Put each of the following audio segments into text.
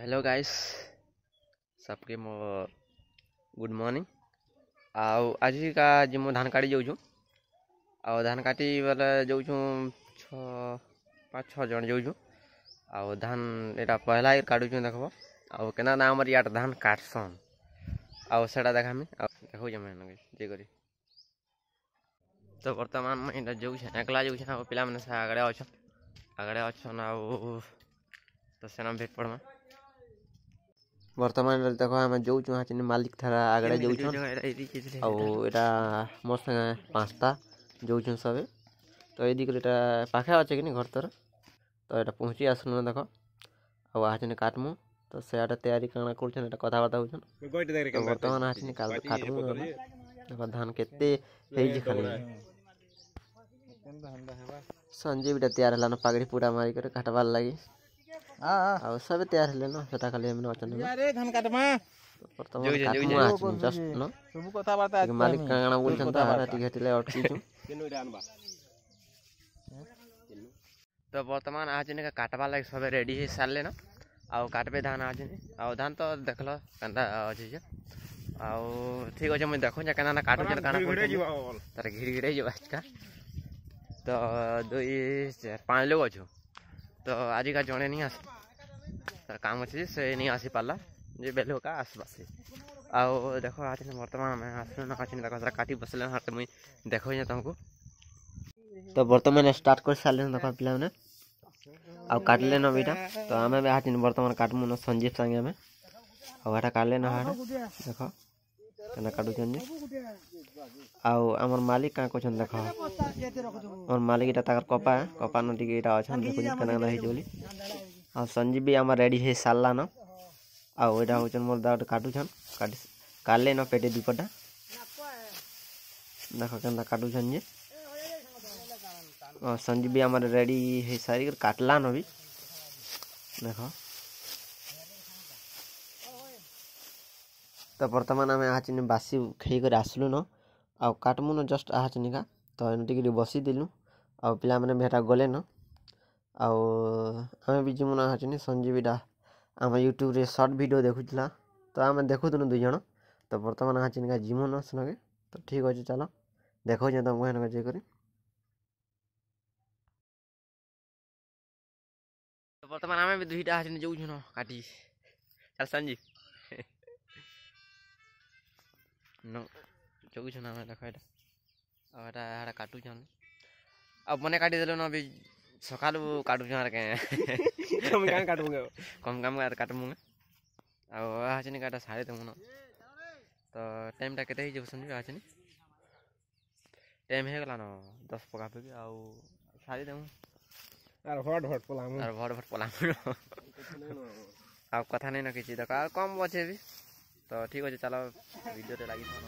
Hello guys सबके मो good morning आउ आज का जे मु धान काटी जाऊँ आउ धान काटी बेले जाऊँ छ पाँच छः जन जाऊँ आउ धान यहाँ पहला काटू देख आउ केना ना आम इट धान काटसन आउ से देखामी देखो मैंने जे करी तो बर्तमान मुझे जाऊँ एकला जाऊँ पे आगे अच्छे आगे अच्छन आउ तो सेना भेट पड़मा ବର୍ତ୍ତମାନ ଦେଖ ଆମେ ଯାଉଛୁ ହେନ୍ ମାଲିକ ଥରା ଆଗରେ ଯାଉଛନ୍ ଆଉ ଏଇଟା ମୋର ସାଙ୍ଗେ ପାଞ୍ଚଟା ଯାଉଛନ୍ ସବେ ତ ଏଇଦିଗରେ ଏଇଟା ପାଖେ ଅଛେ କି ନି ଘର ତୋର ତ ଏଇଟା ପହଞ୍ଚି ଆସୁନ ଦେଖ ଆଉ ଆହାଚିନି କାଟମୁ ତ ସେଆଟା ତିଆରି କାଣା କରୁଛନ୍ ଏଇଟା କଥାବାର୍ତ୍ତା ହଉଛନ୍ ବର୍ତ୍ତମାନ ଆସିନି କାଟମୁ ଦେଖ ଧାନ କେତେ ହେଇଛି ଖାଲି ସଞ୍ଜୀବଟା ତିଆରି ହେଲାନ ପାଗଡ଼ି ପୁରା ମାରିକରି କାଟବାର୍ ଲାଗି आ हाँ। आ सब तैयार हेले न सेटा खाली हमन अचन अरे घन काटमा प्रथम जस्ट न सब कथा बाता मालिक कांगणा बोल छन त हमरा टी घटले अटकी छु केनो रे आनबा तो वर्तमान आज ने का काटबा लाग सब रेडी हे सालले न आ काटबे धान आज ने आ धान तो देख लो कंदा अछि जे आ ठीक अछि मैं देखो जे ना काटो जे काना कर तर घिर घिरै जे आजका तो दो ये पांच लोग अछो तो आज का जणे नहीं आ कामची आसिपारा जे बेलुका आसबासी आउ देख आज बर्तमान आम आसन अच्छे देख से काटी बसले हाँ मुई देख तुमको तो बर्तमान स्टार्ट कर सारे देख पे आउ काटले न बीटा तो आम हाटी बर्तमान काटमु न संजीव संगे आम आटा काटले न हाँ देख केना काटुन आउ आम मालिक क्या कौन देख आम मालिक इटा कपा कपा न टी अच्छा देखुन केना बोली আর সঞ্জীব বি আমার রেডি হয়ে সারলান আর ওইটা হচ্ছেন মোর দা কাটুছন কাটি কাটলে ন পেটে দুপটা দেখো কেন কাটুছন যে সঞ্জীব বি আমার রেডি হয়ে সারি কাটলান বি দেখো তো বর্তমান আমি আহাচিনি বাসি খেয়ে করে আসলু ন ଆଉ କାଟ୍ମୁନ ଜଷ୍ଟ ଆହାଚନିକା ତ ଏମିତି କରି ବସିଦେଲୁ ଆଉ ପିଲାମାନେ ବି ହେଟା ଗଲେନ ଆଉ ଆମେ ବି ଯିମୁନା ଅଛୁନି ସଞ୍ଜୀବିଟା ଆମେ ୟୁଟ୍ୟୁବ୍ରେ ସର୍ଟ ଭିଡ଼ିଓ ଦେଖୁଥିଲା ତ ଆମେ ଦେଖୁଥିଲୁ ଦୁଇ ଜଣ ତ ବର୍ତ୍ତମାନ ହାଚିନ୍କା ଯିମୁନ ସେନକେ ତ ଠିକ୍ ଅଛି ଚାଲ ଦେଖଉଛେଁ ତମକୁ ହେନକେ ଯାଇକରି ବର୍ତ୍ତମାନ ଆମେ ବି ଦୁଇଟା ହାଚିନ୍ ଯାଉଛୁନ କାଟି ଚାଲ ସଞ୍ଜୀ ଯାଉଛୁନ ଆମେ ଦେଖ ଏଇଟା ଆଉ ଏଇଟା ଏଇଟା କାଟୁଛନ୍ ଆଉ ମନେ କାଟିଦେଲୁ ନ ବି சகாலு காட்டுவோம் இருக்கேன் கம்மி காட்டுவோங்க கொஞ்சம் கம்மி அது காட்டுவோங்க ଆଉ ଆସିନି କାଟା ସାଢ଼େ ତମ ତ ଟାଇମ୍ଟା କେତେ ହେଇଯାଉଛନ୍ତି ଆସିନି ଟାଇମ୍ ହେଇଗଲାନ ଦଶ ପକା ପକି ଆଉ ସାରି ଦେମୁ ଆର ଭଟ ଭଟ ପଲାମୁ ଆର ଭଟ ଭଟ ପଲାମୁ ଆଉ କଥା ନାଇଁ ନ କିଛି ଦେଖ ଆଉ କମ୍ ଅଛେ ବି ତ ଠିକ୍ ଅଛେ ଚାଲ ଭିଡ଼ିଓରେ ଲାଗିଥାନ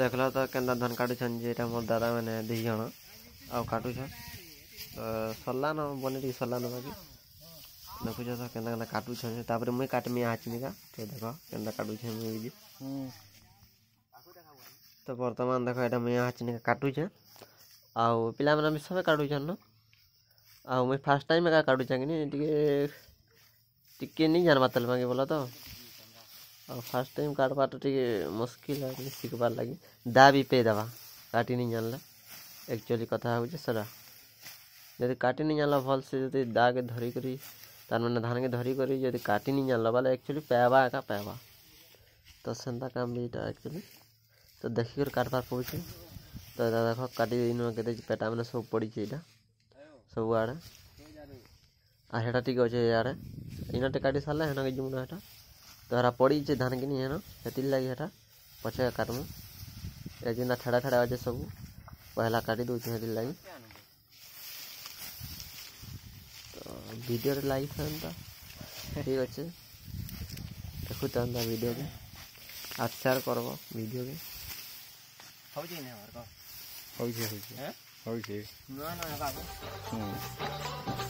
देख ल तो के धन काटुन जेटा मोर दादा मैंने दी जन काटुन तो सरलान बने टी सरलान बाकी देखुच तो के काटुन मुई काटमी आचमिका तो देख के काटुचे मुई हम्म। तो बर्तमान देख ये मुई आचमिका काटुचे आउ पिला मैंने भी सब काटुचन न मुई फास्ट टाइम एक काटुचे कि नहीं जानवा तलमा कि बोला तो फर्स्ट टाइम काटवा तो टी मुस्किल बार लगी दा भी पेद काटि नहीं जानले एक्चुअली कथा हो सदा जब काटि नहीं जानल भल से जब दा के धरिकी तार मैंने धान के धरिकी जब काटि नहीं जानल बोले एक्चुअली पैबा एका पैबा तो से काम भी एक्चुअली तो देखिक काटवार पड़े तो देख काटी के पेटा मैंने सब पड़े यहाँ सब ठीक आ हेटा टी अच्छे इन टे काटि सारे हेन के जीवन हेटा ଧରା ପଡ଼ିଛେ ଧାନ୍ କିନି ହେନ ଲାଗି ହେଟା ପଛେ କାଟ୍ମୁ ଏ ଯେନ୍ତା ଠେଡ଼ା ଛେଡ଼ା ଅଛେ ସବୁ ପହେଲା କାଟି ଦେଉଛୁ ଲାଗି ତ ଭିଡ଼ିଓରେ ଲାଗିଥାନ୍ତା ଠିକ୍ ଅଛେ ଦେଖୁଥାନ୍ତା ଭିଡ଼ିଓରେ ଆର୍ ସେୟାର୍ କର୍ବ ଭିଡ଼ିଓକେ ହଉଛେ ହଉଛେ ହଉଛେ ହଉଛେ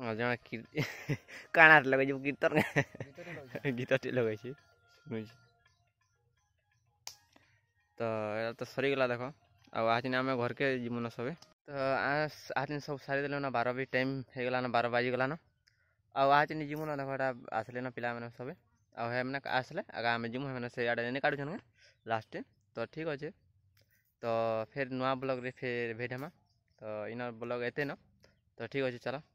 जहाँ कान आर लगे लगे तो तो सरीगला देख आज आम घर के जीवन न सब तो आज सब सारी देना बार भी टाइम हो गलान बार बजिगलान आज जीवन देख ये आसल पे सब आने आसले आगे आम जीमु से काटुन लास्ट तो ठीक अच्छे तो फिर नुआ ब्लग्रे फिर भेट हेमा तो इन ब्लग एत न तो ठीक अच्छे चलो